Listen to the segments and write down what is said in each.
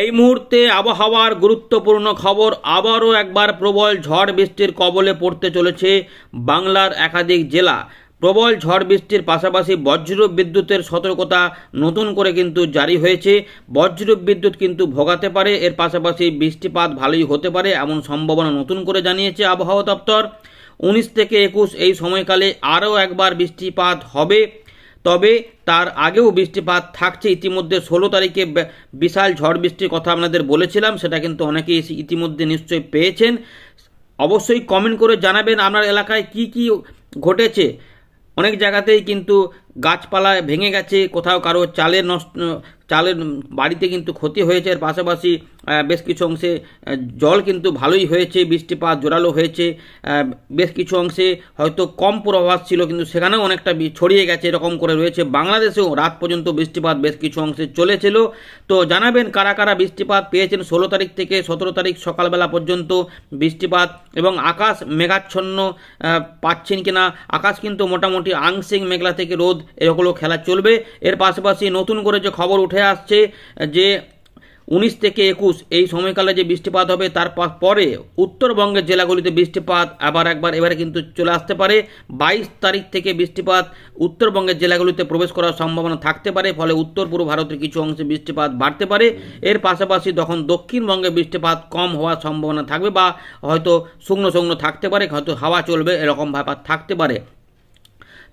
এই মুহূর্তে আবহাওয়ার গুরুত্বপূর্ণ খবর আবারও একবার প্রবল ঝড় বৃষ্টির কবলে পড়তে চলেছে বাংলার একাধিক জেলা প্রবল ঝড় বৃষ্টির পাশাপাশি বজ্র বিদ্যুতের সতর্কতা নতুন করে কিন্তু জারি হয়েছে বজ্র বিদ্যুৎ কিন্তু ভোগাতে পারে এর পাশাপাশি বৃষ্টিপাত ভালোই হতে পারে এমন সম্ভাবনা নতুন করে জানিয়েছে আবহাওয়া দপ্তর উনিশ থেকে একুশ এই সময়কালে আরও একবার বৃষ্টিপাত হবে তবে তার আগেও বৃষ্টিপাত থাকছে ইতিমধ্যে ষোলো তারিখে বিশাল ঝড় বৃষ্টির কথা আপনাদের বলেছিলাম সেটা কিন্তু অনেকেই ইতিমধ্যে নিশ্চয়ই পেয়েছেন অবশ্যই কমেন্ট করে জানাবেন আপনার এলাকায় কি কি ঘটেছে অনেক জায়গাতেই কিন্তু গাছপালা ভেঙে গেছে কোথাও কারো চালের নষ্ট চালের বাড়িতে কিন্তু ক্ষতি হয়েছে এর পাশাপাশি বেশ কিছু অংশে জল কিন্তু ভালোই হয়েছে বৃষ্টিপাত জোরালো হয়েছে বেশ কিছু অংশে হয়তো কম পূর্বাভাস ছিল কিন্তু সেখানেও অনেকটা ছড়িয়ে গেছে এরকম করে রয়েছে বাংলাদেশেও রাত পর্যন্ত বৃষ্টিপাত বেশ কিছু অংশে চলেছিল তো জানাবেন কারা কারা বৃষ্টিপাত পেয়েছেন ষোলো তারিখ থেকে সতেরো তারিখ সকালবেলা পর্যন্ত বৃষ্টিপাত এবং আকাশ মেঘাচ্ছন্ন পাচ্ছেন কি না আকাশ কিন্তু মোটামুটি আংশিক মেঘলা থেকে রোদ এরকম খেলা চলবে এর পাশাপাশি নতুন করে যে খবর উঠে আসছে যে উনিশ থেকে একুশ এই সময়কালে যে বৃষ্টিপাত হবে তার পরে উত্তরবঙ্গের জেলাগুলিতে বৃষ্টিপাত আবার একবার এবারে কিন্তু চলে আসতে পারে বাইশ তারিখ থেকে বৃষ্টিপাত উত্তরবঙ্গের জেলাগুলিতে প্রবেশ করার সম্ভাবনা থাকতে পারে ফলে উত্তর পূর্ব ভারতের কিছু অংশে বৃষ্টিপাত বাড়তে পারে এর পাশাপাশি তখন দক্ষিণবঙ্গে বৃষ্টিপাত কম হওয়ার সম্ভাবনা থাকবে বা হয়তো শুকনো শুকনো থাকতে পারে হয়তো হাওয়া চলবে এরকম ব্যাপার থাকতে পারে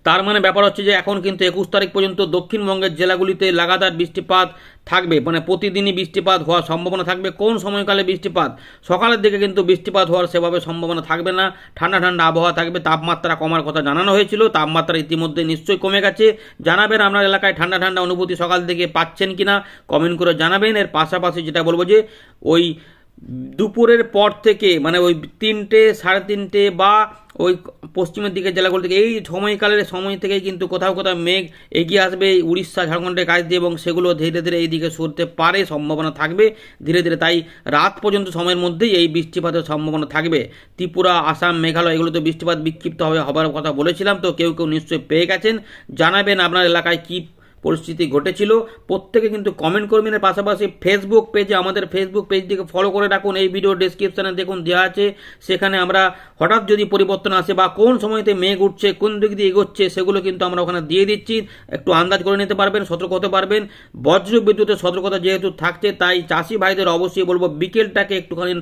তার মানে ব্যাপার হচ্ছে যে এখন কিন্তু একুশ তারিখ পর্যন্ত দক্ষিণবঙ্গের জেলাগুলিতে লাগাতার বৃষ্টিপাত থাকবে মানে প্রতিদিনই বৃষ্টিপাত হওয়ার সম্ভাবনা থাকবে কোন সময়কালে বৃষ্টিপাত সকালের দিকে কিন্তু বৃষ্টিপাত হওয়ার সেভাবে সম্ভাবনা থাকবে না ঠান্ডা ঠান্ডা আবহাওয়া থাকবে তাপমাত্রা কমার কথা জানানো হয়েছিল তাপমাত্রা ইতিমধ্যে নিশ্চয়ই কমে গেছে জানাবেন আপনার এলাকায় ঠান্ডা ঠান্ডা অনুভূতি সকাল থেকে পাচ্ছেন কি না কমেন্ট করে জানাবেন এর পাশাপাশি যেটা বলবো যে ওই দুপুরের পর থেকে মানে ওই তিনটে সাড়ে তিনটে বা ওই পশ্চিমের দিকের জেলাগুলো থেকে এই সময়কালের সময় থেকেই কিন্তু কোথাও কোথাও মেঘ এগিয়ে আসবে উড়িষ্যা ঝাড়খণ্ডের কাছ দিয়ে এবং সেগুলো ধীরে ধীরে এই দিকে সরতে পারে সম্ভাবনা থাকবে ধীরে ধীরে তাই রাত পর্যন্ত সময়ের মধ্যেই এই বৃষ্টিপাতের সম্ভাবনা থাকবে ত্রিপুরা আসাম মেঘালয় এগুলোতে বৃষ্টিপাত বিক্ষিপ্ত হবে হবার কথা বলেছিলাম তো কেউ কেউ নিশ্চয়ই পেয়ে গেছেন জানাবেন আপনার এলাকায় কী পরিস্থিতি ঘটেছিল প্রত্যেকে কিন্তু কমেন্ট করবেন পাশাপাশি ফেসবুক পেজে আমাদের ফেসবুক পেজ থেকে ফলো করে রাখুন এই ভিডিও ডিসক্রিপশানে দেখুন দেওয়া আছে সেখানে আমরা হঠাৎ যদি পরিবর্তন আসে বা কোন সময়তে মেঘ উঠছে কোন দিক দিয়ে এগোচ্ছে সেগুলো কিন্তু আমরা ওখানে দিয়ে দিচ্ছি একটু আন্দাজ করে নিতে পারবেন সতর্ক হতে পারবেন বজ্র বিদ্যুতের সতর্কতা যেহেতু থাকছে তাই চাষি ভাইদের অবশ্যই বলবো বিকেলটাকে একটুখানি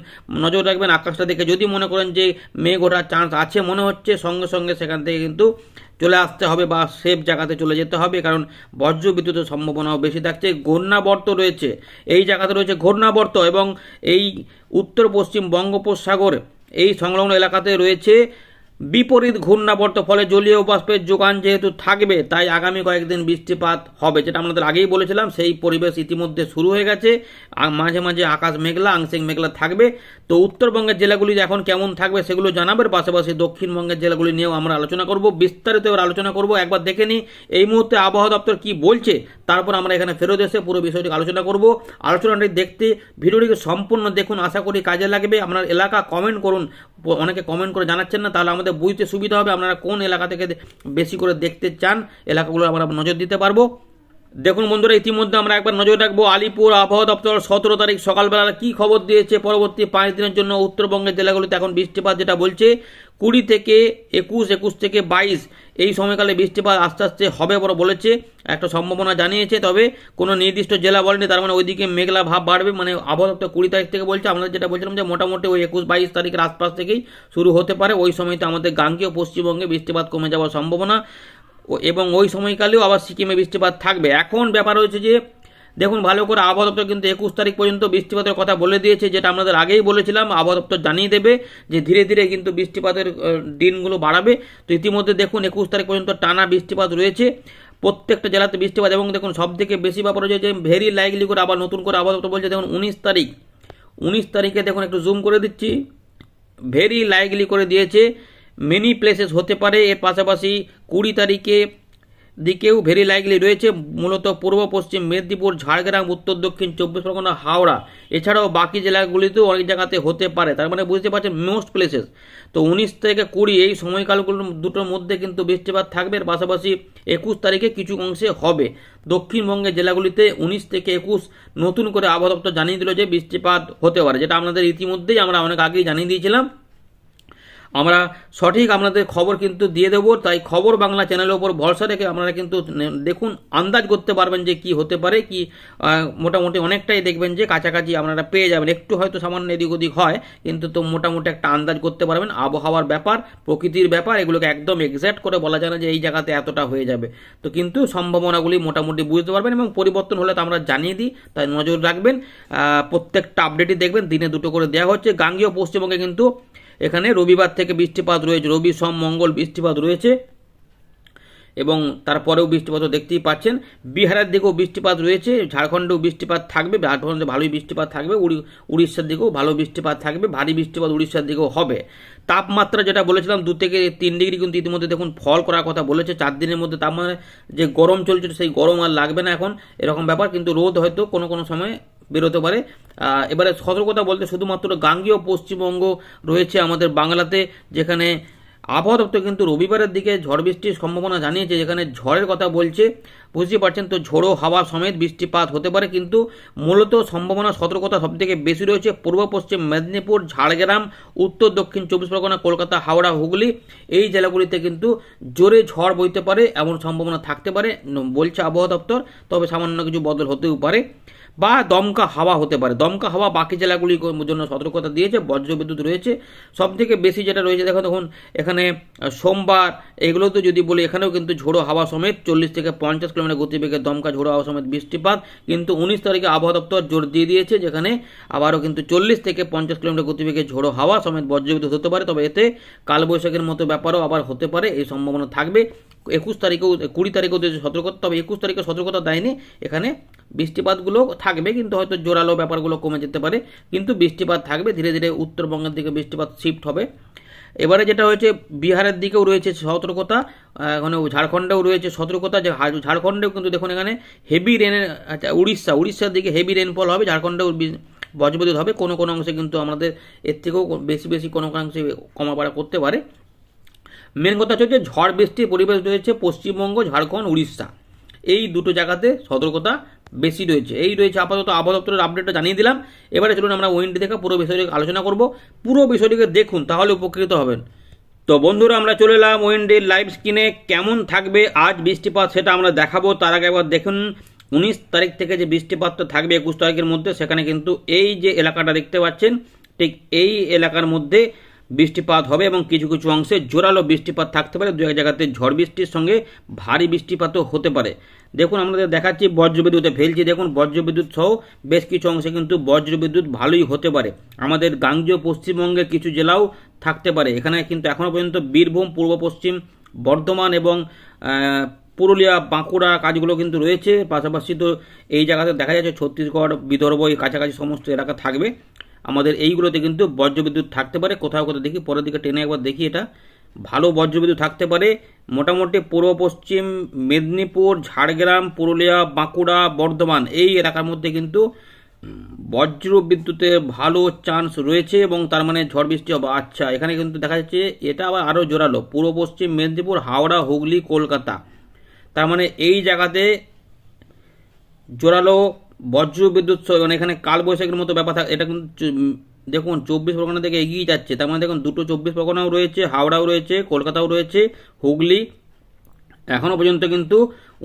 নজর রাখবেন আকাশটা দেখে যদি মনে করেন যে মেঘ ওঠার চান্স আছে মনে হচ্ছে সঙ্গে সঙ্গে সেখান থেকে কিন্তু চলে আসতে হবে বা সেফ জায়গাতে চলে যেতে হবে কারণ বজ্র বিদ্যুতের সম্ভাবনাও বেশি থাকছে ঘূর্ণাবর্ত রয়েছে এই জায়গাতে রয়েছে ঘূর্ণাবর্ত এবং এই উত্তর পশ্চিম বঙ্গোপসাগর এই সংলগ্ন এলাকাতে রয়েছে বিপরীত ঘূর্ণাবর্ত ফলে জলীয় বাষ্পের যোগান যেহেতু থাকবে তাই আগামী কয়েকদিন বৃষ্টিপাত হবে যেটা আমাদের আগেই বলেছিলাম সেই পরিবেশ ইতিমধ্যে শুরু হয়ে গেছে মাঝে মাঝে আকাশ মেঘলা আংশিক মেঘলা থাকবে তো উত্তরবঙ্গের জেলাগুলি এখন কেমন থাকবে সেগুলো জানাবের পাশাপাশি দক্ষিণবঙ্গের জেলাগুলি নিয়েও আমরা আলোচনা করব বিস্তারিত আলোচনা করব একবার দেখে নিই এই মুহূর্তে আবহাওয়া দপ্তর কি বলছে তারপর আমরা এখানে ফেরত এসে পুরো বিষয়টি আলোচনা করব আলোচনাটি দেখতে ভিডিওটিকে সম্পূর্ণ দেখুন আশা করি কাজে লাগবে আপনার এলাকা কমেন্ট করুন অনেকে কমেন্ট করে জানাচ্ছেন না তাহলে আমাদের বুঝতে সুবিধা হবে আপনারা কোন এলাকা থেকে বেশি করে দেখতে চান এলাকাগুলো আমরা নজর দিতে পারবো দেখুন বন্ধুরা ইতিমধ্যে আমরা একবার নজর রাখবো আলিপুর আবহাওয়া দপ্তর সতেরো তারিখ সকালবেলা কি খবর দিয়েছে পরবর্তী পাঁচ দিনের জন্য উত্তরবঙ্গের জেলাগুলিতে এখন বৃষ্টিপাত যেটা বলছে কুড়ি থেকে একুশ একুশ থেকে বাইশ এই সময়কালে বৃষ্টিপাত আস্তে আস্তে হবে বড় বলেছে একটা সম্ভাবনা জানিয়েছে তবে কোনো নির্দিষ্ট জেলা বলেনি তার মানে ওইদিকে মেঘলা ভাব বাড়বে মানে আবহাওয়া দপ্তর কুড়ি তারিখ থেকে বলছে আমরা যেটা বলছিলাম যে মোটামুটি ওই একুশ বাইশ তারিখের আশপাশ থেকেই শুরু হতে পারে ওই সময়তে আমাদের গাঙ্গীয় পশ্চিমবঙ্গে বৃষ্টিপাত কমে যাওয়ার সম্ভাবনা এবং ওই সময়কালেও আবার সিকিমে বৃষ্টিপাত থাকবে এখন ব্যাপার হয়েছে যে দেখুন ভালো করে আবহাওয়া দপ্তর কিন্তু একুশ তারিখ পর্যন্ত বৃষ্টিপাতের কথা বলে দিয়েছে যেটা আমাদের আগেই বলেছিলাম আবহাওয়া দপ্তর জানিয়ে দেবে যে ধীরে ধীরে কিন্তু বৃষ্টিপাতের দিনগুলো বাড়াবে তো ইতিমধ্যে দেখুন একুশ তারিখ পর্যন্ত টানা বৃষ্টিপাত রয়েছে প্রত্যেকটা জেলাতে বৃষ্টিপাত এবং দেখুন সব থেকে বেশি ব্যাপার হয়েছে যে ভেরি লাইকলি করে আবার নতুন করে আবহাওয়া দপ্তর বলছে দেখুন উনিশ তারিখ উনিশ তারিখে দেখুন একটু জুম করে দিচ্ছি ভেরি লাইকলি করে দিয়েছে মেনি প্লেসেস হতে পারে এর পাশাপাশি কুড়ি তারিখে দিকেও ভেরি লাইকলি রয়েছে মূলত পূর্ব পশ্চিম মেদিনীপুর ঝাড়গ্রাম উত্তর দক্ষিণ চব্বিশ পরগনা হাওড়া এছাড়াও বাকি জেলাগুলিতেও অনেক জায়গাতে হতে পারে তার মানে বুঝতে পারছেন মোস্ট প্লেসেস তো উনিশ থেকে কুড়ি এই সময়কালগুলোর দুটোর মধ্যে কিন্তু বৃষ্টিপাত থাকবে এর পাশাপাশি একুশ তারিখে কিছু অংশে হবে দক্ষিণবঙ্গের জেলাগুলিতে উনিশ থেকে একুশ নতুন করে আবহাওয়া দপ্তর জানিয়ে দিল যে বৃষ্টিপাত হতে পারে যেটা আপনাদের ইতিমধ্যেই আমরা অনেক আগেই জানিয়ে দিয়েছিলাম আমরা সঠিক আপনাদের খবর কিন্তু দিয়ে দেব তাই খবর বাংলা চ্যানেলের ওপর ভরসা রেখে আপনারা কিন্তু দেখুন আন্দাজ করতে পারবেন যে কি হতে পারে কি মোটামুটি অনেকটাই দেখবেন যে কাছাকাছি আপনারা পেয়ে যাবেন একটু হয়তো সামান্য এদিক ওদিক হয় কিন্তু তো মোটামুটি একটা আন্দাজ করতে পারবেন আবহাওয়ার ব্যাপার প্রকৃতির ব্যাপার এগুলোকে একদম এক্স্যাক্ট করে বলা যায় না যে এই জায়গাতে এতটা হয়ে যাবে তো কিন্তু সম্ভাবনাগুলি মোটামুটি বুঝতে পারবেন এবং পরিবর্তন হলে তো আমরা জানিয়ে দিই তাই নজর রাখবেন প্রত্যেকটা আপডেটই দেখবেন দিনে দুটো করে দেওয়া হচ্ছে গাঙ্গীয় পশ্চিমবঙ্গে কিন্তু এখানে রবিবার থেকে বৃষ্টিপাত রয়েছে রবি সোম মঙ্গল বৃষ্টিপাত রয়েছে এবং তারপরেও বৃষ্টিপাত দেখতেই পাচ্ছেন বিহারের দিকেও বৃষ্টিপাত রয়েছে ঝাড়খণ্ডেও বৃষ্টিপাত থাকবে ঝাড়খণ্ডে ভালোই বৃষ্টিপাত থাকবে উড়ি উড়িষ্যার দিকেও ভালো বৃষ্টিপাত থাকবে ভারী বৃষ্টিপাত উড়িষ্যার দিকেও হবে তাপমাত্রা যেটা বলেছিলাম দু থেকে তিন ডিগ্রি কিন্তু ইতিমধ্যে দেখুন ফল করার কথা বলেছে চার দিনের মধ্যে তাপমাত্রা যে গরম চলছে সেই গরম আর লাগবে না এখন এরকম ব্যাপার কিন্তু রোদ হয়তো কোনো কোনো সময় বেরোতে পারে এবারে সতর্কতা বলতে শুধুমাত্র গাঙ্গীয় পশ্চিমবঙ্গ রয়েছে আমাদের বাংলাতে যেখানে আবহাওয়া দপ্তর কিন্তু রবিবারের দিকে ঝড় বৃষ্টির সম্ভাবনা জানিয়েছে যেখানে ঝড়ের কথা বলছে বুঝতে পারছেন তো ঝোড়ো হাওয়া সমেত বৃষ্টিপাত হতে পারে কিন্তু মূলত সম্ভাবনা সতর্কতা সবথেকে বেশি রয়েছে পূর্ব পশ্চিম মেদিনীপুর ঝাড়গ্রাম উত্তর দক্ষিণ চব্বিশ পরগনা কলকাতা হাওড়া হুগলি এই জেলাগুলিতে কিন্তু জোরে ঝড় বইতে পারে এমন সম্ভাবনা থাকতে পারে বলছে আবহাওয়া দপ্তর তবে সামান্য কিছু বদল হতেও পারে বা দমকা হাওয়া হতে পারে দমকা হাওয়া বাকি জেলাগুলির জন্য সতর্কতা দিয়েছে বজ্রবিদ্যুৎ রয়েছে সব থেকে বেশি যেটা রয়েছে দেখো তখন এখানে সোমবার এগুলোতে যদি বলি এখানেও কিন্তু ঝোড়ো হাওয়া সমেত চল্লিশ থেকে পঞ্চাশ কিলোমিটার গতিবেগে দমকা ঝোড়ো হাওয়া সমেত বৃষ্টিপাত কিন্তু উনিশ তারিখে আবহাওয়া দপ্তর জোর দিয়ে দিয়েছে যেখানে আবারও কিন্তু চল্লিশ থেকে পঞ্চাশ কিলোমিটার গতিবেগে ঝোড়ো হাওয়া সমেত বজ্রবিদ্যুৎ হতে পারে তবে এতে কালবৈশাখের মতো ব্যাপারও আবার হতে পারে এই সম্ভাবনা থাকবে একুশ তারিখেও কুড়ি তারিখেও সতর্কতা তবে একুশ তারিখে সতর্কতা দেয়নি এখানে বৃষ্টিপাতগুলো থাকবে কিন্তু হয়তো জোরালো ব্যাপারগুলো কমে যেতে পারে কিন্তু বৃষ্টিপাত থাকবে ধীরে ধীরে উত্তরবঙ্গের দিকে বৃষ্টিপাত শিফট হবে এবারে যেটা হয়েছে বিহারের দিকেও রয়েছে সতর্কতা এখানে ঝাড়খণ্ডেও রয়েছে সতর্কতা যে ঝাড়খণ্ডেও কিন্তু দেখুন এখানে হেভি রেনের আচ্ছা উড়িষ্যা উড়িষ্যার দিকে হেভি রেনফল হবে ঝাড়খণ্ডেও বজ্রবিদ্যুৎ হবে কোনো কোনো অংশে কিন্তু আমাদের এর থেকেও বেশি বেশি কোনো কোনো অংশে কমাপাড়া করতে পারে মেন কথা হচ্ছে ঝড় বৃষ্টির পরিবেশ রয়েছে পশ্চিমবঙ্গ ঝাড়খণ্ড উড়িষ্যা এই দুটো জায়গাতে সতর্কতা বেশি রয়েছে এই রয়েছে আপাতত আবহাওয়া আপডেটটা জানিয়ে দিলাম এবারে চলুন আমরা ওয়েন্টি থেকে পুরো বিষয়টিকে আলোচনা করব পুরো বিষয়টিকে দেখুন তাহলে উপকৃত হবেন তো বন্ধুরা আমরা চলে এলাম ওয়েন্ডির লাইভ স্ক্রিনে কেমন থাকবে আজ বৃষ্টিপাত সেটা আমরা দেখাবো তার আগে একবার দেখুন উনিশ তারিখ থেকে যে বৃষ্টিপাতটা থাকবে একুশ তারিখের মধ্যে সেখানে কিন্তু এই যে এলাকাটা দেখতে পাচ্ছেন ঠিক এই এলাকার মধ্যে বৃষ্টিপাত হবে এবং কিছু কিছু অংশে জোরালো বৃষ্টিপাত থাকতে পারে দু এক জায়গাতে ঝড় বৃষ্টির সঙ্গে ভারী বৃষ্টিপাতও হতে পারে দেখুন আমাদের দেখাচ্ছি বজ্রবিদ্যুতে ফেলছি দেখুন বজ্রবিদ্যুৎ সহ বেশ কিছু অংশে কিন্তু বজ্রবিদ্যুৎ ভালোই হতে পারে আমাদের গাঙ্গীয় পশ্চিমবঙ্গের কিছু জেলাও থাকতে পারে এখানে কিন্তু এখনও পর্যন্ত বীরভূম পূর্ব পশ্চিম বর্ধমান এবং পুরুলিয়া বাঁকুড়া কাজগুলো কিন্তু রয়েছে পাশাপাশি তো এই জায়গাতে দেখা যাচ্ছে ছত্তিশগড় বিদর্ভ এই কাছাকাছি সমস্ত এলাকা থাকবে আমাদের এইগুলোতে কিন্তু বজ্রবিদ্যুৎ থাকতে পারে কোথাও কোথাও দেখি পরের দিকে টেনে একবার দেখি এটা ভালো বজ্রবিদ্যুৎ থাকতে পারে মোটামুটি পূর্ব পশ্চিম মেদিনীপুর ঝাড়গ্রাম পুরুলিয়া বাঁকুড়া বর্ধমান এই এলাকার মধ্যে কিন্তু বজ্র বিদ্যুতে ভালো চান্স রয়েছে এবং তার মানে ঝড় বৃষ্টি হবে আচ্ছা এখানে কিন্তু দেখা যাচ্ছে এটা আবার আরও জোরালো পূর্ব পশ্চিম মেদিনীপুর হাওড়া হুগলি কলকাতা তার মানে এই জায়গাতে জোরালো বজ্র বিদ্যুৎ মানে এখানে কালবৈশাখীর মতো ব্যাপার থাকে এটা কিন্তু দেখুন চব্বিশ পরগনা থেকে এগিয়ে যাচ্ছে তার মানে দেখুন দুটো চব্বিশ পরগনাও রয়েছে হাওড়াও রয়েছে কলকাতাও রয়েছে হুগলি এখনও পর্যন্ত কিন্তু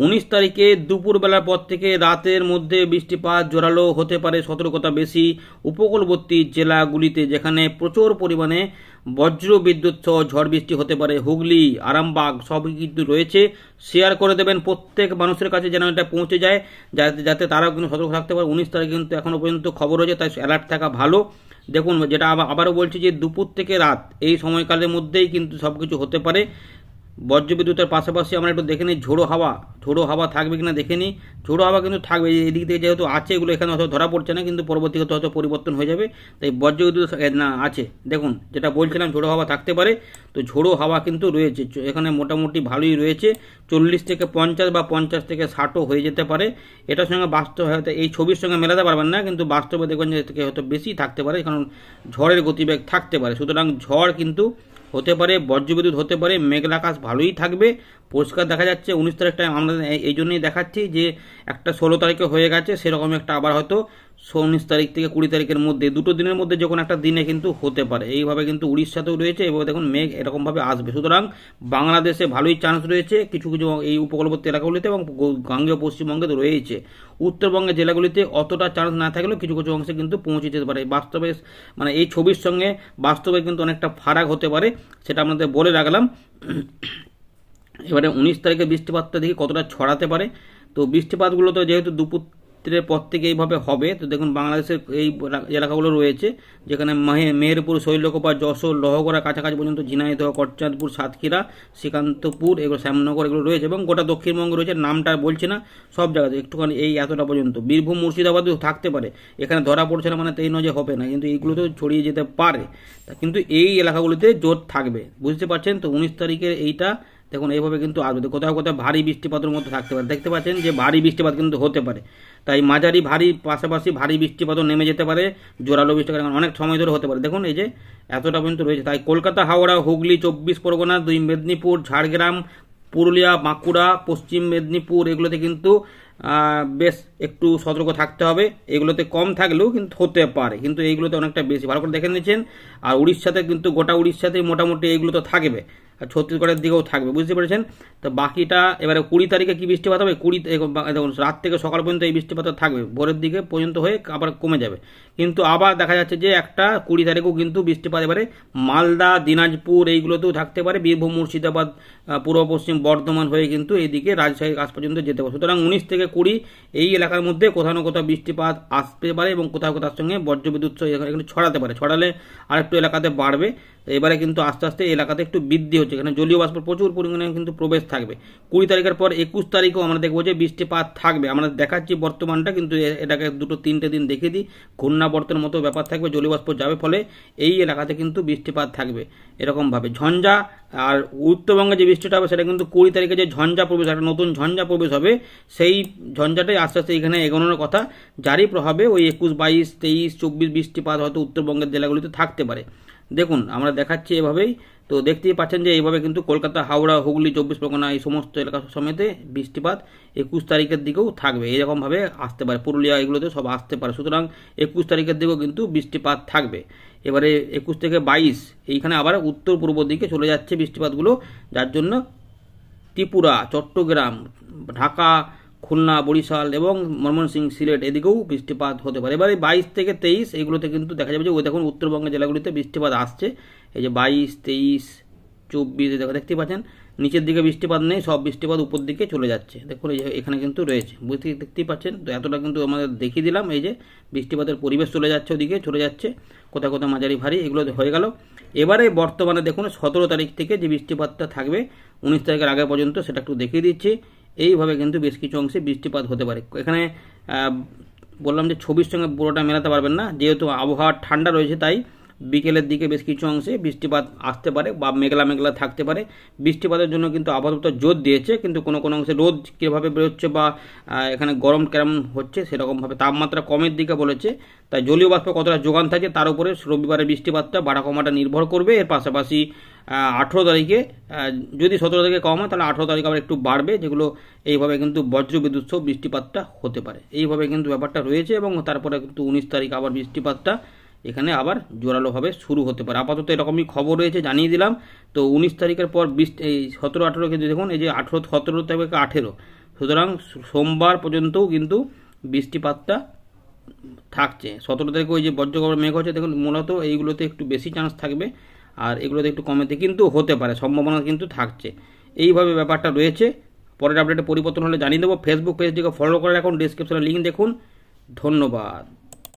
উনিশ তারিখে দুপুরবেলার পর থেকে রাতের মধ্যে বৃষ্টিপাত জোরালো হতে পারে সতর্কতা বেশি উপকূলবর্তী জেলাগুলিতে যেখানে প্রচুর পরিমাণে বজ্র বিদ্যুৎ সহ ঝড় বৃষ্টি হতে পারে হুগলি আরামবাগ সব কিন্তু রয়েছে শেয়ার করে দেবেন প্রত্যেক মানুষের কাছে যেন এটা পৌঁছে যায় যাতে যাতে তারাও কিন্তু সতর্ক থাকতে পারে উনিশ তারিখে কিন্তু এখনও পর্যন্ত খবর হয়েছে তাই অ্যালার্ট থাকা ভালো দেখুন যেটা আবারও বলছি যে দুপুর থেকে রাত এই সময়কালের মধ্যেই কিন্তু সব কিছু হতে পারে বিদ্যুতের পাশাপাশি আমরা একটু দেখে নিই ঝোড়ো হাওয়া ঝোড়ো হাওয়া থাকবে কিনা দেখে নিই ঝোড়ো হাওয়া কিন্তু থাকবে এদিক থেকে যেহেতু আছে এগুলো এখানে হয়তো ধরা পড়ছে না কিন্তু পরবর্তীগত হয়তো পরিবর্তন হয়ে যাবে তাই বিদ্যুৎ না আছে দেখুন যেটা বলছিলাম ঝোড়ো হাওয়া থাকতে পারে তো ঝোড়ো হাওয়া কিন্তু রয়েছে এখানে মোটামুটি ভালোই রয়েছে চল্লিশ থেকে পঞ্চাশ বা পঞ্চাশ থেকে ষাটও হয়ে যেতে পারে এটার সঙ্গে বাস্তব হয়তো এই ছবির সঙ্গে মেলাতে পারবেন না কিন্তু বাস্তবে দেখবেন যে হয়তো বেশি থাকতে পারে কারণ ঝড়ের গতিবেগ থাকতে পারে সুতরাং ঝড় কিন্তু হতে পারে বজ্রবিদ্যুৎ হতে পারে মেঘলা আকাশ ভালোই থাকবে পরিষ্কার দেখা যাচ্ছে উনিশ তারিখ টাইম আমরা এই জন্যই দেখাচ্ছি যে একটা ষোলো তারিখে হয়ে গেছে সেরকম একটা আবার হয়তো উনিশ তারিখ থেকে কুড়ি তারিখের মধ্যে দুটো দিনের মধ্যে যখন একটা দিনে কিন্তু হতে পারে এইভাবে কিন্তু উড়িষ্যাতেও রয়েছে এবং দেখুন মেঘ এরকমভাবে আসবে সুতরাং বাংলাদেশে ভালোই চান্স রয়েছে কিছু কিছু এই উপকূলবর্তী এলাকাগুলিতে এবং গাঙ্গেয় পশ্চিমবঙ্গে তো রয়েছে উত্তরবঙ্গের জেলাগুলিতে অতটা চান্স না থাকলেও কিছু কিছু অংশে কিন্তু পৌঁছে যেতে পারে বাস্তবে মানে এই ছবির সঙ্গে বাস্তবে কিন্তু অনেকটা ফারাক হতে পারে সেটা আপনাদের বলে রাখলাম এবারে উনিশ তারিখে বৃষ্টিপাতটা দেখি কতটা ছড়াতে পারে তো বৃষ্টিপাতগুলো তো যেহেতু দুপুর তীরের পর থেকে এইভাবে হবে তো দেখুন বাংলাদেশের এই এলাকাগুলো রয়েছে যেখানে মেহেরপুর শৈলকোপা যশোর লহগড়া কাছাকাছি পর্যন্ত ঝিনাইদহ কটচাঁদপুর সাতক্ষীরা শ্রীকান্তপুর এগুলো শ্যামনগর এগুলো রয়েছে এবং গোটা দক্ষিণবঙ্গ রয়েছে নামটা বলছে না সব জায়গাতে একটুখানি এই এতটা পর্যন্ত বীরভূম মুর্শিদাবাদেও থাকতে পারে এখানে ধরা পড়ছে না মানে তেই নয় হবে না কিন্তু এইগুলোতেও ছড়িয়ে যেতে পারে কিন্তু এই এলাকাগুলিতে জোর থাকবে বুঝতে পারছেন তো উনিশ তারিখের এইটা দেখুন এইভাবে কিন্তু আসবে কোথাও কোথাও ভারী বৃষ্টিপাতের মতো থাকতে পারে দেখতে পাচ্ছেন যে ভারী বৃষ্টিপাত কিন্তু হতে পারে তাই মাঝারি ভারী পাশাপাশি ভারী বৃষ্টিপাতও নেমে যেতে পারে জোরালো বৃষ্টিপাত অনেক সময় ধরে হতে পারে দেখুন এই যে এতটা পর্যন্ত রয়েছে তাই কলকাতা হাওড়া হুগলি চব্বিশ পরগনা দুই মেদিনীপুর ঝাড়গ্রাম পুরুলিয়া বাঁকুড়া পশ্চিম মেদিনীপুর এগুলোতে কিন্তু বেশ একটু সতর্ক থাকতে হবে এগুলোতে কম থাকলেও কিন্তু হতে পারে কিন্তু এইগুলোতে অনেকটা বেশি ভালো করে দেখে নিয়েছেন আর উড়িষ্যাতে কিন্তু গোটা উড়িষ্যাতে মোটামুটি এইগুলো তো থাকবে আর ছত্তিশগড়ের দিকেও থাকবে বুঝতে পেরেছেন তো বাকিটা এবারে কুড়ি তারিখে কি বৃষ্টিপাত হবে কুড়ি দেখুন রাত থেকে সকাল পর্যন্ত এই বৃষ্টিপাত থাকবে ভোরের দিকে পর্যন্ত হয়ে আবার কমে যাবে কিন্তু আবার দেখা যাচ্ছে যে একটা কুড়ি তারিখেও কিন্তু বৃষ্টিপাত এবারে মালদা দিনাজপুর এইগুলোতেও থাকতে পারে বীরভূম মুর্শিদাবাদ পূর্ব পশ্চিম বর্ধমান হয়ে কিন্তু এদিকে রাজশাহী কাছ পর্যন্ত যেতে পারে সুতরাং উনিশ থেকে কুড়ি এই এলাকার মধ্যে কোথাও না কোথাও বৃষ্টিপাত আসতে পারে এবং কোথাও কোথার সঙ্গে বজ্রবিদ্যুৎ এখানে ছড়াতে পারে ছড়ালে আরেকটু এলাকাতে বাড়বে এবারে কিন্তু আস্তে আস্তে এলাকাতে একটু বৃদ্ধি হচ্ছে এখানে জলীয় বাষ্প প্রচুর পরিমাণে কিন্তু প্রবেশ থাকবে কুড়ি তারিখের পর একুশ তারিখেও আমরা দেখবো যে বৃষ্টিপাত থাকবে আমরা দেখাচ্ছি বর্তমানটা কিন্তু এটাকে দুটো তিনটে দিন দেখে দিই ঘূর্ণাবর্তন মতো ব্যাপার থাকবে জলীয় বাষ্প যাবে ফলে এই এলাকাতে কিন্তু বৃষ্টিপাত থাকবে এরকমভাবে ঝঞ্ঝা আর উত্তরবঙ্গে যে বৃষ্টিটা হবে সেটা কিন্তু কুড়ি তারিখে যে ঝঞ্ঝা প্রবেশ একটা নতুন ঝঞ্ঝা প্রবেশ হবে সেই ঝঞ্ঝাটাই আস্তে আস্তে এখানে এগোনোর কথা যারই প্রভাবে ওই একুশ বাইশ তেইশ চব্বিশ বৃষ্টিপাত হয়তো উত্তরবঙ্গের জেলাগুলিতে থাকতে পারে দেখুন আমরা দেখাচ্ছি এভাবেই তো দেখতেই পাচ্ছেন যে এইভাবে কিন্তু কলকাতা হাওড়া হুগলি চব্বিশ পরগনা এই সমস্ত এলাকা সমেতে বৃষ্টিপাত একুশ তারিখের দিকেও থাকবে এরকমভাবে আসতে পারে পুরুলিয়া এগুলোতে সব আসতে পারে সুতরাং একুশ তারিখের দিকেও কিন্তু বৃষ্টিপাত থাকবে এবারে একুশ থেকে বাইশ এইখানে আবার উত্তর পূর্ব দিকে চলে যাচ্ছে বৃষ্টিপাতগুলো যার জন্য ত্রিপুরা চট্টগ্রাম ঢাকা খুলনা বরিশাল এবং ময়মনসিংহ সিলেট এদিকেও বৃষ্টিপাত হতে পারে এবারে বাইশ থেকে তেইশ এইগুলোতে কিন্তু দেখা যাবে যে ওই দেখুন উত্তরবঙ্গের জেলাগুলিতে বৃষ্টিপাত আসছে এই যে বাইশ তেইশ চব্বিশ দেখা দেখতে পাচ্ছেন নিচের দিকে বৃষ্টিপাত নেই সব বৃষ্টিপাত উপর দিকে চলে যাচ্ছে দেখুন এই যে এখানে কিন্তু রয়েছে বুঝতে দেখতেই পাচ্ছেন তো এতটা কিন্তু আমাদের দেখিয়ে দিলাম এই যে বৃষ্টিপাতের পরিবেশ চলে যাচ্ছে ওদিকে চলে যাচ্ছে কোথাও কোথাও মাঝারি ভারী এগুলো হয়ে গেল এবারে বর্তমানে দেখুন সতেরো তারিখ থেকে যে বৃষ্টিপাতটা থাকবে উনিশ তারিখের আগে পর্যন্ত সেটা একটু দেখিয়ে দিচ্ছি এইভাবে কিন্তু বেশ কিছু অংশে বৃষ্টিপাত হতে পারে এখানে বললাম যে ছবির সঙ্গে পুরোটা মেলাতে পারবেন না যেহেতু আবহাওয়া ঠান্ডা রয়েছে তাই বিকেলের দিকে বেশ কিছু অংশে বৃষ্টিপাত আসতে পারে বা মেঘলা মেঘলা থাকতে পারে বৃষ্টিপাতের জন্য কিন্তু আপাতত জোর দিয়েছে কিন্তু কোনো কোনো অংশে রোদ কীভাবে বেরোচ্ছে বা এখানে গরম কেমন হচ্ছে সেরকমভাবে তাপমাত্রা কমের দিকে বলেছে তাই জলীয় বাষ্প কতটা যোগান থাকে তার উপরে রবিবারে বৃষ্টিপাতটা বাড়া কমাটা নির্ভর করবে এর পাশাপাশি আঠেরো তারিখে যদি সতেরো তারিখে কম হয় তাহলে আঠেরো তারিখে আবার একটু বাড়বে যেগুলো এইভাবে কিন্তু বজ্রবিদ্যুৎ সহ বৃষ্টিপাতটা হতে পারে এইভাবে কিন্তু ব্যাপারটা রয়েছে এবং তারপরে কিন্তু উনিশ তারিখ আবার বৃষ্টিপাতটা এখানে আবার জোরালোভাবে শুরু হতে পারে আপাতত এরকমই খবর রয়েছে জানিয়ে দিলাম তো উনিশ তারিখের পর বিশ এই সতেরো আঠেরো কিন্তু দেখুন এই যে আঠেরো সতেরো থেকে আঠেরো সুতরাং সোমবার পর্যন্তও কিন্তু বৃষ্টিপাতটা থাকছে সতেরো তারিখে ওই যে বজ্রগড় মেঘ হচ্ছে দেখুন মূলত এইগুলোতে একটু বেশি চান্স থাকবে আর এগুলোতে একটু কমেতে কিন্তু হতে পারে সম্ভাবনা কিন্তু থাকছে এইভাবে ব্যাপারটা রয়েছে পরের আপডেটে পরিবর্তন হলে জানিয়ে দেবো ফেসবুক পেজটিকে ফলো করে রাখুন ডিসক্রিপশনে লিঙ্ক দেখুন ধন্যবাদ